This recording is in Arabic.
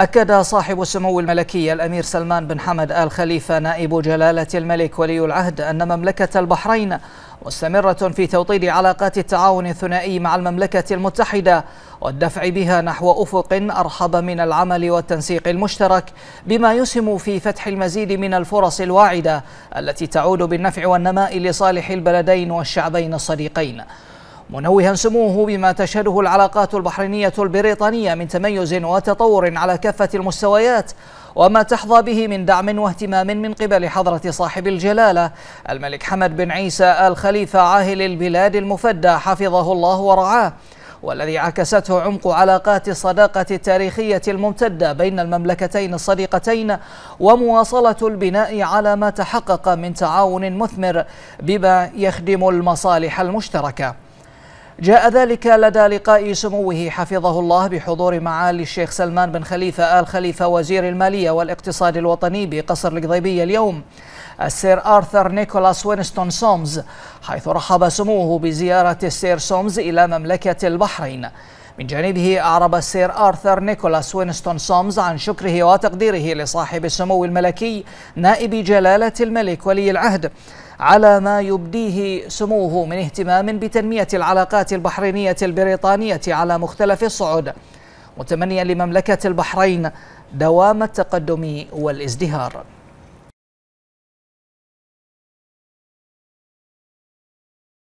أكد صاحب السمو الملكي الأمير سلمان بن حمد آل خليفة نائب جلالة الملك ولي العهد أن مملكة البحرين مستمرة في توطيد علاقات التعاون الثنائي مع المملكة المتحدة والدفع بها نحو أفق أرحب من العمل والتنسيق المشترك بما يسهم في فتح المزيد من الفرص الواعدة التي تعود بالنفع والنماء لصالح البلدين والشعبين الصديقين منوها سموه بما تشهده العلاقات البحرينية البريطانية من تميز وتطور على كافة المستويات وما تحظى به من دعم واهتمام من قبل حضرة صاحب الجلالة الملك حمد بن عيسى آل خليفة عاهل البلاد المفدى حفظه الله ورعاه والذي عكسته عمق علاقات الصداقة التاريخية الممتدة بين المملكتين الصديقتين ومواصلة البناء على ما تحقق من تعاون مثمر بما يخدم المصالح المشتركة جاء ذلك لدى لقاء سموه حفظه الله بحضور معالي الشيخ سلمان بن خليفة آل خليفة وزير المالية والاقتصاد الوطني بقصر القضيبية اليوم السير آرثر نيكولاس وينستون سومز حيث رحب سموه بزيارة السير سومز إلى مملكة البحرين من جانبه أعرب السير آرثر نيكولاس وينستون سومز عن شكره وتقديره لصاحب السمو الملكي نائب جلالة الملك ولي العهد على ما يبديه سموه من اهتمام بتنمية العلاقات البحرينية البريطانية على مختلف الصعود متمنيا لمملكة البحرين دوام التقدم والازدهار